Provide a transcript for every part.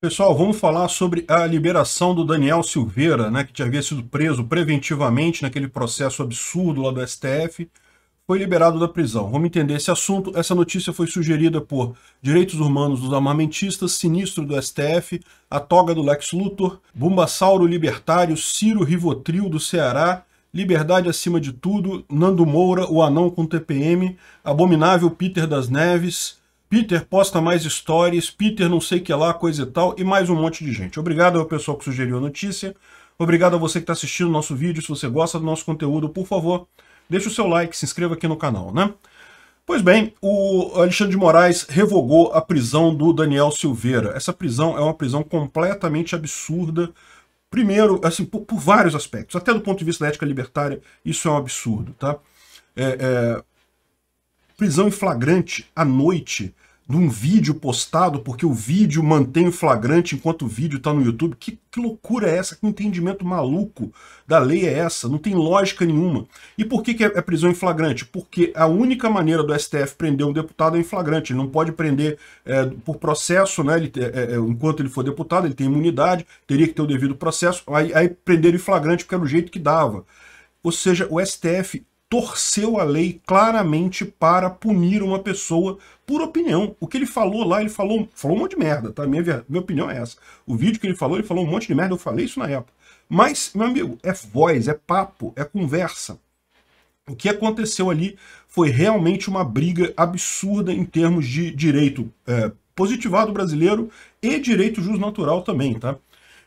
Pessoal, vamos falar sobre a liberação do Daniel Silveira, né, que havia sido preso preventivamente naquele processo absurdo lá do STF, foi liberado da prisão. Vamos entender esse assunto. Essa notícia foi sugerida por Direitos Humanos dos Armamentistas, Sinistro do STF, A Toga do Lex Luthor, Bumbasauro Libertário, Ciro Rivotril do Ceará, Liberdade Acima de Tudo, Nando Moura, o Anão com TPM, Abominável Peter das Neves, Peter posta mais stories, Peter não sei que lá, coisa e tal, e mais um monte de gente. Obrigado ao pessoal que sugeriu a notícia, obrigado a você que está assistindo o nosso vídeo, se você gosta do nosso conteúdo, por favor, deixe o seu like, se inscreva aqui no canal, né? Pois bem, o Alexandre de Moraes revogou a prisão do Daniel Silveira. Essa prisão é uma prisão completamente absurda, primeiro, assim, por, por vários aspectos, até do ponto de vista da ética libertária, isso é um absurdo, tá? É, é, prisão em flagrante à noite de um vídeo postado, porque o vídeo mantém o flagrante enquanto o vídeo está no YouTube. Que, que, loucura é essa? Que entendimento maluco da lei é essa? Não tem lógica nenhuma. E por que, que é, é prisão em flagrante? Porque a única maneira do STF prender um deputado é em flagrante. Ele não pode prender é, por processo, né? Ele, é, é enquanto ele for deputado, ele tem imunidade, teria que ter o devido processo. Aí, aí prender em flagrante porque era o jeito que dava. Ou seja, o STF torceu a lei claramente para punir uma pessoa por opinião. O que ele falou lá, ele falou, falou um monte de merda, tá? Minha, minha opinião é essa. O vídeo que ele falou, ele falou um monte de merda, eu falei isso na época. Mas, meu amigo, é voz, é papo, é conversa. O que aconteceu ali foi realmente uma briga absurda em termos de direito é, positivado brasileiro e direito justo natural também, tá?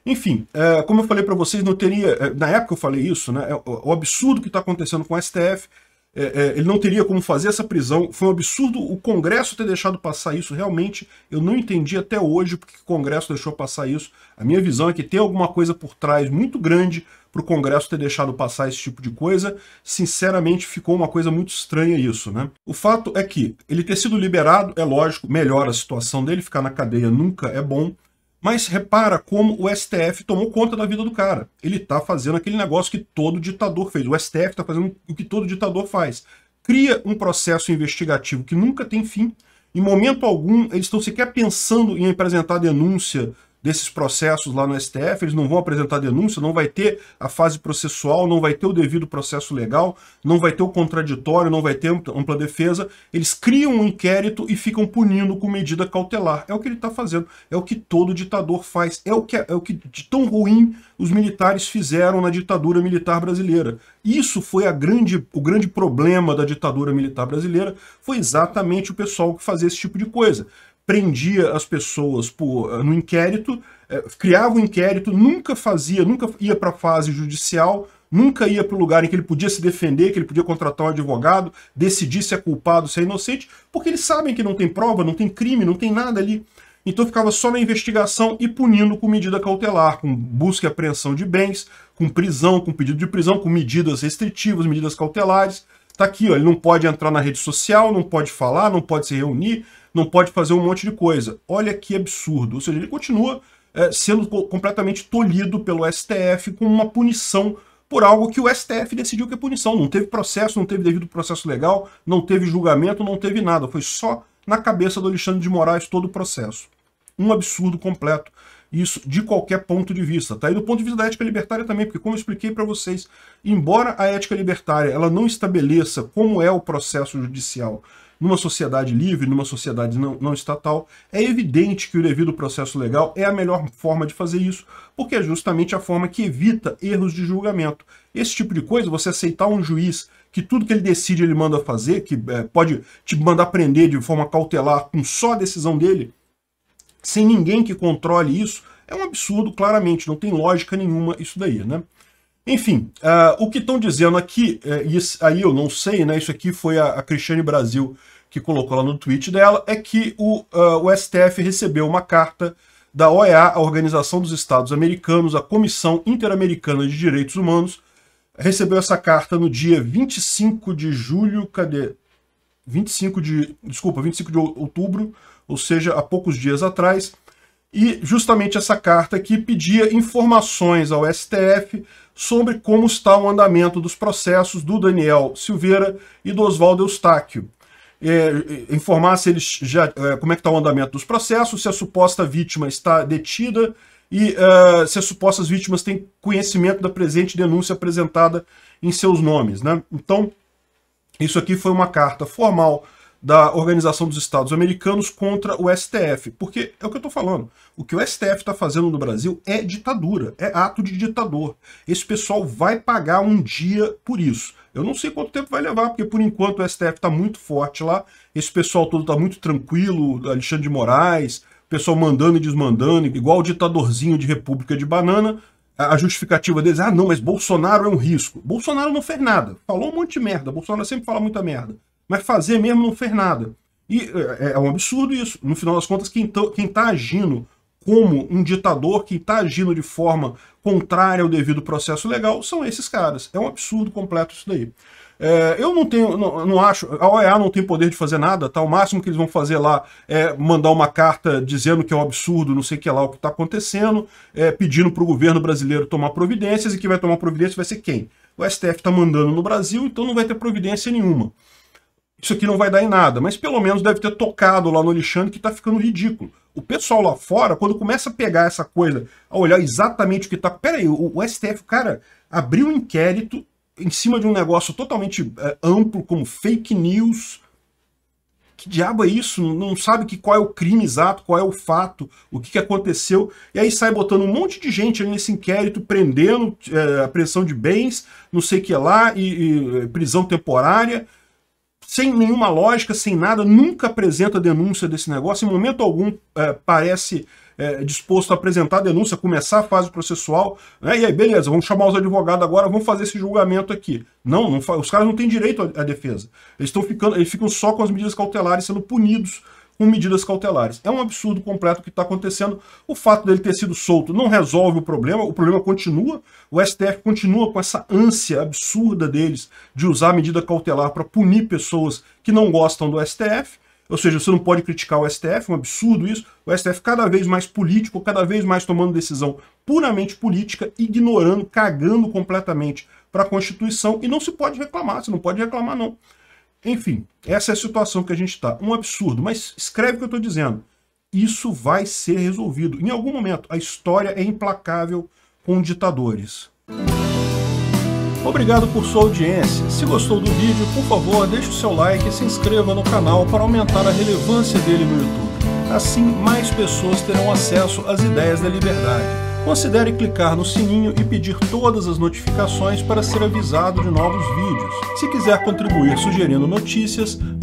Enfim, é, como eu falei para vocês, não teria. É, na época eu falei isso, né? É, o absurdo que está acontecendo com o STF. É, é, ele não teria como fazer essa prisão. Foi um absurdo o Congresso ter deixado passar isso. Realmente, eu não entendi até hoje porque o Congresso deixou passar isso. A minha visão é que tem alguma coisa por trás muito grande para o Congresso ter deixado passar esse tipo de coisa. Sinceramente, ficou uma coisa muito estranha isso, né? O fato é que ele ter sido liberado, é lógico, melhora a situação dele, ficar na cadeia nunca é bom. Mas repara como o STF tomou conta da vida do cara. Ele está fazendo aquele negócio que todo ditador fez. O STF está fazendo o que todo ditador faz. Cria um processo investigativo que nunca tem fim. Em momento algum, eles estão sequer pensando em apresentar denúncia desses processos lá no STF, eles não vão apresentar denúncia, não vai ter a fase processual, não vai ter o devido processo legal, não vai ter o contraditório, não vai ter ampla defesa. Eles criam um inquérito e ficam punindo com medida cautelar. É o que ele está fazendo, é o que todo ditador faz, é o que, é, é o que de tão ruim os militares fizeram na ditadura militar brasileira. Isso foi a grande, o grande problema da ditadura militar brasileira, foi exatamente o pessoal que fazia esse tipo de coisa prendia as pessoas por, eh, no inquérito, eh, criava o um inquérito, nunca fazia, nunca ia para a fase judicial, nunca ia para o lugar em que ele podia se defender, que ele podia contratar um advogado, decidir se é culpado, se é inocente, porque eles sabem que não tem prova, não tem crime, não tem nada ali. Então ficava só na investigação e punindo com medida cautelar, com busca e apreensão de bens, com prisão, com pedido de prisão, com medidas restritivas, medidas cautelares. Tá aqui, ó, ele não pode entrar na rede social, não pode falar, não pode se reunir, não pode fazer um monte de coisa. Olha que absurdo. Ou seja, ele continua é, sendo completamente tolhido pelo STF com uma punição por algo que o STF decidiu que é punição. Não teve processo, não teve devido processo legal, não teve julgamento, não teve nada. Foi só na cabeça do Alexandre de Moraes todo o processo. Um absurdo completo. Isso de qualquer ponto de vista, tá? E do ponto de vista da ética libertária também, porque como eu expliquei para vocês, embora a ética libertária ela não estabeleça como é o processo judicial numa sociedade livre, numa sociedade não, não estatal, é evidente que o devido processo legal é a melhor forma de fazer isso, porque é justamente a forma que evita erros de julgamento. Esse tipo de coisa, você aceitar um juiz que tudo que ele decide ele manda fazer, que é, pode te mandar prender de forma cautelar com só a decisão dele, sem ninguém que controle isso, é um absurdo, claramente, não tem lógica nenhuma isso daí, né? Enfim, uh, o que estão dizendo aqui, é, isso, aí eu não sei, né? Isso aqui foi a, a Cristiane Brasil que colocou lá no tweet dela, é que o, uh, o STF recebeu uma carta da OEA, a Organização dos Estados Americanos, a Comissão Interamericana de Direitos Humanos, recebeu essa carta no dia 25 de julho, cadê? 25 de, desculpa, 25 de outubro, ou seja, há poucos dias atrás, e justamente essa carta aqui pedia informações ao STF sobre como está o andamento dos processos do Daniel Silveira e do Oswaldo Eustáquio. É, é informar se eles já é, como é que está o andamento dos processos, se a suposta vítima está detida e uh, se as supostas vítimas têm conhecimento da presente denúncia apresentada em seus nomes. Né? Então, isso aqui foi uma carta formal da Organização dos Estados Americanos contra o STF. Porque é o que eu estou falando. O que o STF está fazendo no Brasil é ditadura, é ato de ditador. Esse pessoal vai pagar um dia por isso. Eu não sei quanto tempo vai levar, porque por enquanto o STF está muito forte lá, esse pessoal todo está muito tranquilo, Alexandre de Moraes, pessoal mandando e desmandando, igual o ditadorzinho de República de Banana, a justificativa deles, ah não, mas Bolsonaro é um risco. Bolsonaro não fez nada, falou um monte de merda, Bolsonaro sempre fala muita merda mas é fazer mesmo não fez nada. E é, é um absurdo isso. No final das contas, quem está tá agindo como um ditador, quem está agindo de forma contrária ao devido processo legal, são esses caras. É um absurdo completo isso daí. É, eu não tenho, não, não, acho, a OEA não tem poder de fazer nada, tá? O máximo que eles vão fazer lá é mandar uma carta dizendo que é um absurdo, não sei o que lá, o que está acontecendo, é, pedindo para o governo brasileiro tomar providências, e quem vai tomar providência vai ser quem? O STF está mandando no Brasil, então não vai ter providência nenhuma isso aqui não vai dar em nada, mas pelo menos deve ter tocado lá no Alexandre que está ficando ridículo. O pessoal lá fora, quando começa a pegar essa coisa, a olhar exatamente o que está... Peraí, o, o STF, cara, abriu um inquérito em cima de um negócio totalmente é, amplo como fake news. Que diabo é isso? Não sabe que qual é o crime exato, qual é o fato, o que, que aconteceu. E aí sai botando um monte de gente nesse inquérito, prendendo é, a pressão de bens, não sei o que lá, e, e prisão temporária sem nenhuma lógica, sem nada, nunca apresenta denúncia desse negócio, em momento algum é, parece é, disposto a apresentar a denúncia, começar a fase processual, né? e aí, beleza, vamos chamar os advogados agora, vamos fazer esse julgamento aqui. Não, não os caras não têm direito à, à defesa. Eles, ficando, eles ficam só com as medidas cautelares sendo punidos com medidas cautelares. É um absurdo completo o que está acontecendo. O fato dele ter sido solto não resolve o problema, o problema continua. O STF continua com essa ânsia absurda deles de usar medida cautelar para punir pessoas que não gostam do STF. Ou seja, você não pode criticar o STF, é um absurdo isso. O STF cada vez mais político, cada vez mais tomando decisão puramente política, ignorando, cagando completamente para a Constituição. E não se pode reclamar, você não pode reclamar, não. Enfim, essa é a situação que a gente está. Um absurdo, mas escreve o que eu estou dizendo. Isso vai ser resolvido. Em algum momento, a história é implacável com ditadores. Obrigado por sua audiência. Se gostou do vídeo, por favor, deixe o seu like e se inscreva no canal para aumentar a relevância dele no YouTube. Assim, mais pessoas terão acesso às ideias da liberdade considere clicar no sininho e pedir todas as notificações para ser avisado de novos vídeos. Se quiser contribuir sugerindo notícias,